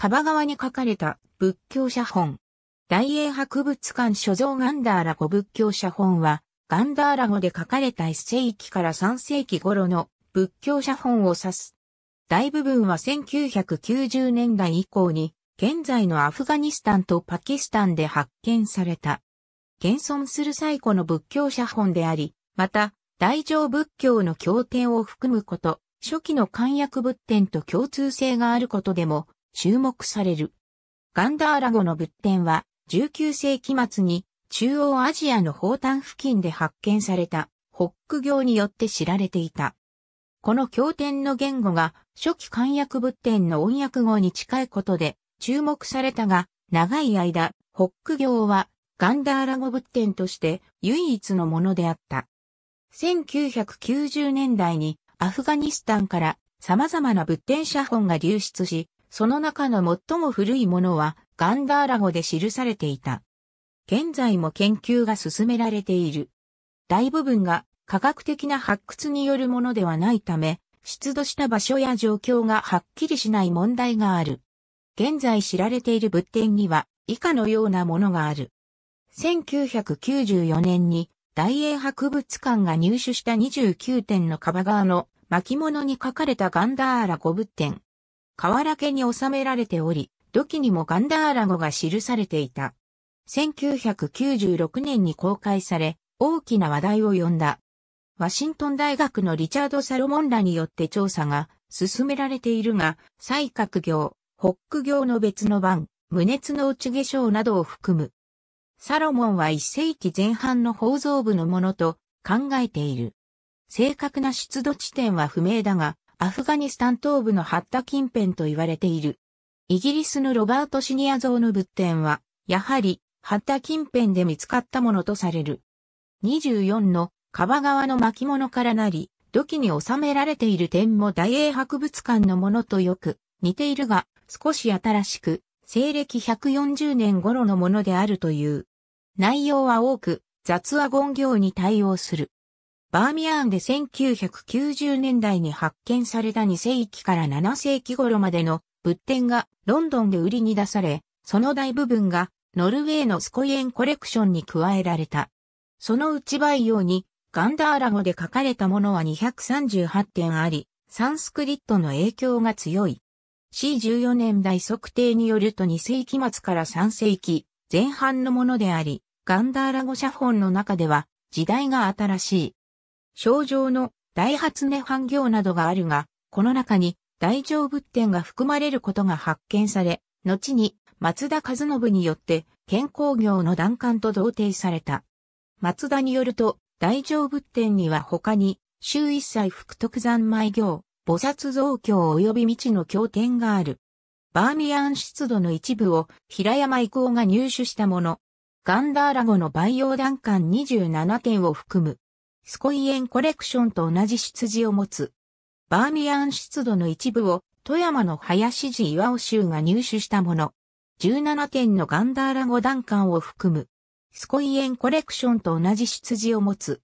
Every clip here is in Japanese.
カバ川に書かれた仏教写本。大英博物館所蔵ガンダーラ語仏教写本は、ガンダーラ語で書かれた1世紀から3世紀頃の仏教写本を指す。大部分は1990年代以降に、現在のアフガニスタンとパキスタンで発見された。現存する最古の仏教写本であり、また、大乗仏教の経典を含むこと、初期の漢訳仏典と共通性があることでも、注目される。ガンダーラ語の仏典は19世紀末に中央アジアの宝丹付近で発見された北区行によって知られていた。この経典の言語が初期漢訳仏典の音訳語に近いことで注目されたが、長い間、北区行はガンダーラ語仏典として唯一のものであった。1990年代にアフガニスタンから様々な仏典写本が流出し、その中の最も古いものはガンダーラ語で記されていた。現在も研究が進められている。大部分が科学的な発掘によるものではないため、出土した場所や状況がはっきりしない問題がある。現在知られている物典には以下のようなものがある。1994年に大英博物館が入手した29点のカバ側の巻物に書かれたガンダーラ語物典。河原家に収められており、土器にもガンダーラ語が記されていた。1996年に公開され、大きな話題を呼んだ。ワシントン大学のリチャード・サロモンらによって調査が進められているが、西角行、北区行の別の番、無熱の内化粧などを含む。サロモンは1世紀前半の宝蔵部のものと考えている。正確な出土地点は不明だが、アフガニスタン東部のハッタ近辺と言われている。イギリスのロバート・シニア像の仏典は、やはり、ハッタ近辺で見つかったものとされる。24の、カバ川の巻物からなり、土器に収められている点も大英博物館のものとよく似ているが、少し新しく、西暦140年頃のものであるという。内容は多く、雑話言行に対応する。バーミヤーンで1990年代に発見された2世紀から7世紀頃までの物展がロンドンで売りに出され、その大部分がノルウェーのスコイエンコレクションに加えられた。その内培養にガンダーラ語で書かれたものは238点あり、サンスクリットの影響が強い。C14 年代測定によると2世紀末から3世紀前半のものであり、ガンダーラ語写本の中では時代が新しい症状の大発根反行などがあるが、この中に大乗仏典が含まれることが発見され、後に松田和信によって健康業の段階と同定された。松田によると、大乗仏典には他に、周一切福徳山埋行、菩薩造強及び未知の経典がある。バーミヤン湿度の一部を平山以降が入手したもの。ガンダーラ語の培養段館27点を含む。スコイエンコレクションと同じ出自を持つ。バーミヤン湿度の一部を富山の林寺岩尾州が入手したもの。17点のガンダーラ5段間を含む。スコイエンコレクションと同じ出自を持つ。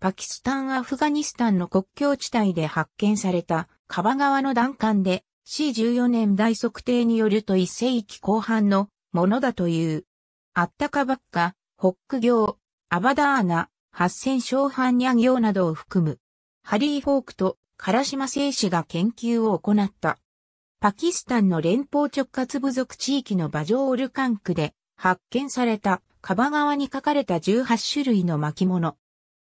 パキスタン・アフガニスタンの国境地帯で発見されたカバ川の段間で C14 年大測定によると一世紀後半のものだという。あったかばっか、ホック行、アバダーナ、八千小半ニャ行などを含む、ハリー・フォークとシ島製氏が研究を行った。パキスタンの連邦直轄部族地域のバジョール管区で発見されたカバ川に書かれた18種類の巻物。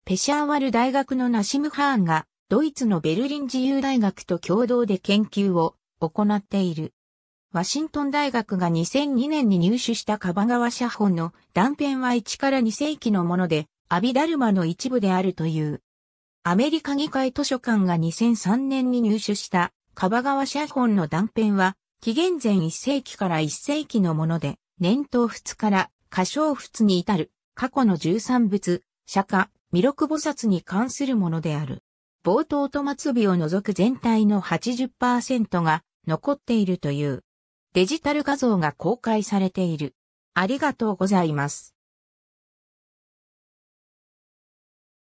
ペシャーワル大学のナシム・ハーンがドイツのベルリン自由大学と共同で研究を行っている。ワシントン大学が2002年に入手したカバ川写本の断片は1から2世紀のもので、アビダルマの一部であるという。アメリカ議会図書館が2003年に入手したカバガワ写本の断片は、紀元前1世紀から1世紀のもので、年頭仏から過小仏に至る過去の13仏、釈迦、弥勒菩薩に関するものである。冒頭と末尾を除く全体の80%が残っているという。デジタル画像が公開されている。ありがとうございます。